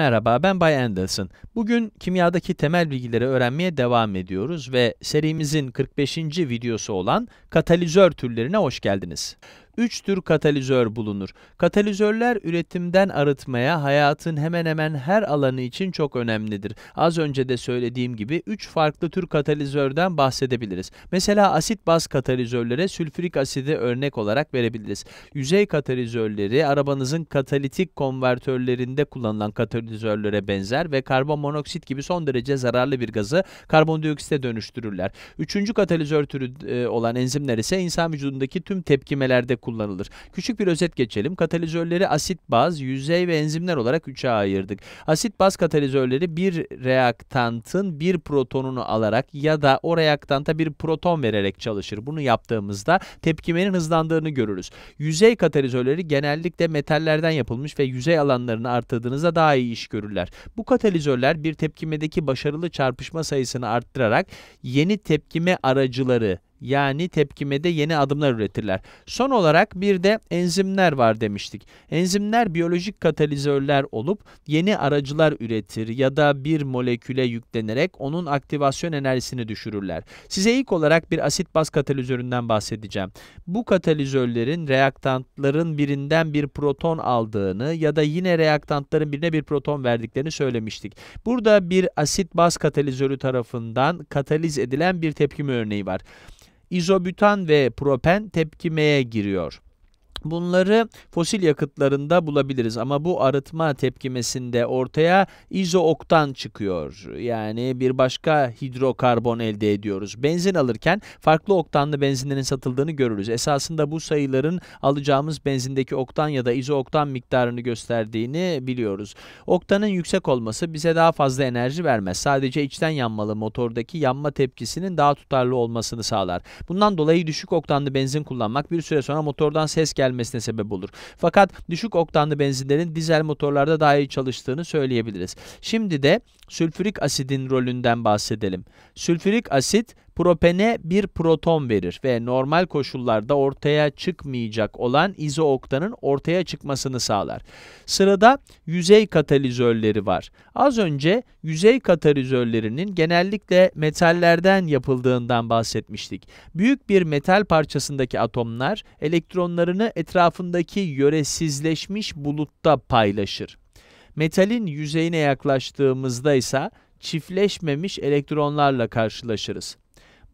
Merhaba, ben Bay Anderson. Bugün kimyadaki temel bilgileri öğrenmeye devam ediyoruz ve serimizin 45. videosu olan katalizör türlerine hoş geldiniz. 3 tür katalizör bulunur. Katalizörler üretimden arıtmaya hayatın hemen hemen her alanı için çok önemlidir. Az önce de söylediğim gibi 3 farklı tür katalizörden bahsedebiliriz. Mesela asit baz katalizörlere sülfürik asidi örnek olarak verebiliriz. Yüzey katalizörleri arabanızın katalitik konvertörlerinde kullanılan katalizörlere benzer ve karbon monoksit gibi son derece zararlı bir gazı karbondioksite dönüştürürler. Üçüncü katalizör türü e, olan enzimler ise insan vücudundaki tüm tepkimelerde kullanılır kullanılır. Küçük bir özet geçelim. Katalizörleri asit, baz, yüzey ve enzimler olarak üçe ayırdık. Asit baz katalizörleri bir reaktantın bir protonunu alarak ya da o reaktanta bir proton vererek çalışır. Bunu yaptığımızda tepkimenin hızlandığını görürüz. Yüzey katalizörleri genellikle metallerden yapılmış ve yüzey alanlarını artırdığınızda daha iyi iş görürler. Bu katalizörler bir tepkimedeki başarılı çarpışma sayısını arttırarak yeni tepkime aracıları yani tepkimede yeni adımlar üretirler. Son olarak bir de enzimler var demiştik. Enzimler biyolojik katalizörler olup yeni aracılar üretir ya da bir moleküle yüklenerek onun aktivasyon enerjisini düşürürler. Size ilk olarak bir asit baz katalizöründen bahsedeceğim. Bu katalizörlerin reaktantların birinden bir proton aldığını ya da yine reaktantların birine bir proton verdiklerini söylemiştik. Burada bir asit baz katalizörü tarafından kataliz edilen bir tepkime örneği var izobütan ve propen tepkimeye giriyor. Bunları fosil yakıtlarında bulabiliriz ama bu arıtma tepkimesinde ortaya izooktan çıkıyor. Yani bir başka hidrokarbon elde ediyoruz. Benzin alırken farklı oktanlı benzinlerin satıldığını görürüz. Esasında bu sayıların alacağımız benzindeki oktan ya da izooktan miktarını gösterdiğini biliyoruz. Oktanın yüksek olması bize daha fazla enerji vermez. Sadece içten yanmalı motordaki yanma tepkisinin daha tutarlı olmasını sağlar. Bundan dolayı düşük oktanlı benzin kullanmak bir süre sonra motordan ses gelmez gelmesine sebep olur. Fakat düşük oktanlı benzinlerin dizel motorlarda daha iyi çalıştığını söyleyebiliriz. Şimdi de sülfürik asidin rolünden bahsedelim. Sülfürik asit propene bir proton verir ve normal koşullarda ortaya çıkmayacak olan izooktanın ortaya çıkmasını sağlar. Sırada yüzey katalizörleri var. Az önce yüzey katalizörlerinin genellikle metallerden yapıldığından bahsetmiştik. Büyük bir metal parçasındaki atomlar elektronlarını etrafındaki yöresizleşmiş bulutta paylaşır. Metalin yüzeyine yaklaştığımızda ise çiftleşmemiş elektronlarla karşılaşırız.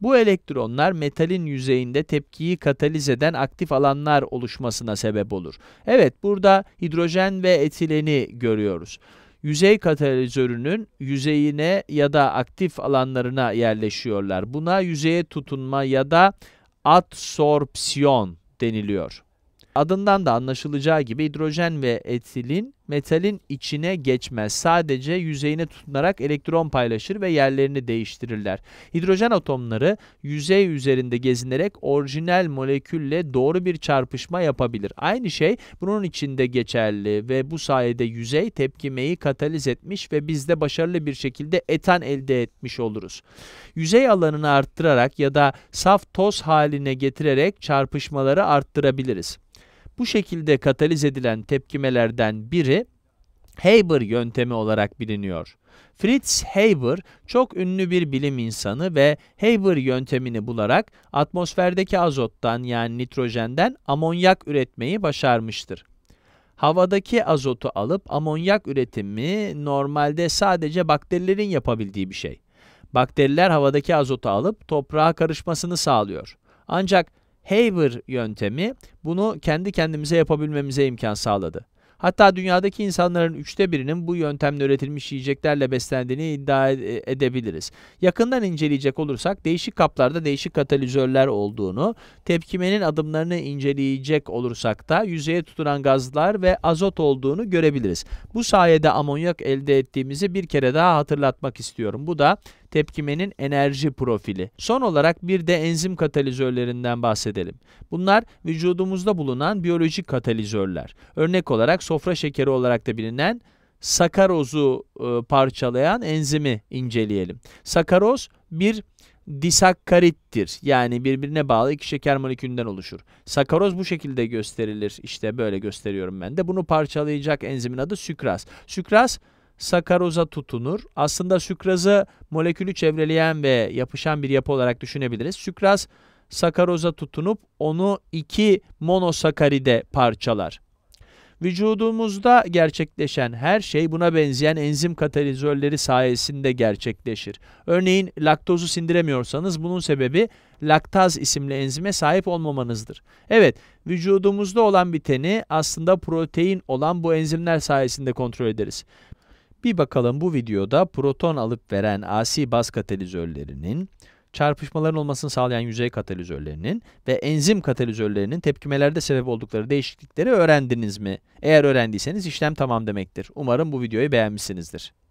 Bu elektronlar metalin yüzeyinde tepkiyi kataliz eden aktif alanlar oluşmasına sebep olur. Evet burada hidrojen ve etileni görüyoruz. Yüzey katalizörünün yüzeyine ya da aktif alanlarına yerleşiyorlar. Buna yüzeye tutunma ya da adsorpsiyon deniliyor. Adından da anlaşılacağı gibi hidrojen ve etilin metalin içine geçmez. Sadece yüzeyine tutunarak elektron paylaşır ve yerlerini değiştirirler. Hidrojen atomları yüzey üzerinde gezinerek orijinal molekülle doğru bir çarpışma yapabilir. Aynı şey bunun içinde geçerli ve bu sayede yüzey tepkimeyi kataliz etmiş ve biz de başarılı bir şekilde etan elde etmiş oluruz. Yüzey alanını arttırarak ya da saf toz haline getirerek çarpışmaları arttırabiliriz. Bu şekilde kataliz edilen tepkimelerden biri Haber yöntemi olarak biliniyor. Fritz Haber çok ünlü bir bilim insanı ve Haber yöntemini bularak atmosferdeki azottan yani nitrojenden amonyak üretmeyi başarmıştır. Havadaki azotu alıp amonyak üretimi normalde sadece bakterilerin yapabildiği bir şey. Bakteriler havadaki azotu alıp toprağa karışmasını sağlıyor. Ancak Haver yöntemi bunu kendi kendimize yapabilmemize imkan sağladı. Hatta dünyadaki insanların üçte birinin bu yöntemle üretilmiş yiyeceklerle beslendiğini iddia e, edebiliriz. Yakından inceleyecek olursak değişik kaplarda değişik katalizörler olduğunu, tepkimenin adımlarını inceleyecek olursak da yüzeye tutulan gazlar ve azot olduğunu görebiliriz. Bu sayede amonyak elde ettiğimizi bir kere daha hatırlatmak istiyorum. Bu da tepkimenin enerji profili. Son olarak bir de enzim katalizörlerinden bahsedelim. Bunlar vücudumuzda bulunan biyolojik katalizörler. Örnek olarak sofra şekeri olarak da bilinen sakarozu e, parçalayan enzimi inceleyelim. Sakaroz bir disakkarittir. Yani birbirine bağlı iki şeker molekülünden oluşur. Sakaroz bu şekilde gösterilir. İşte böyle gösteriyorum ben de. Bunu parçalayacak enzimin adı sükraz. Sükraz sakaroza tutunur. Aslında sükrazı molekülü çevreleyen ve yapışan bir yapı olarak düşünebiliriz. Sükraz sakaroza tutunup onu iki monosakaride parçalar. Vücudumuzda gerçekleşen her şey buna benzeyen enzim katalizörleri sayesinde gerçekleşir. Örneğin laktozu sindiremiyorsanız bunun sebebi laktaz isimli enzime sahip olmamanızdır. Evet, vücudumuzda olan biteni aslında protein olan bu enzimler sayesinde kontrol ederiz. Bir bakalım bu videoda proton alıp veren asi baz katalizörlerinin çarpışmaların olmasını sağlayan yüzey katalizörlerinin ve enzim katalizörlerinin tepkimelerde sebep oldukları değişiklikleri öğrendiniz mi? Eğer öğrendiyseniz işlem tamam demektir. Umarım bu videoyu beğenmişsinizdir.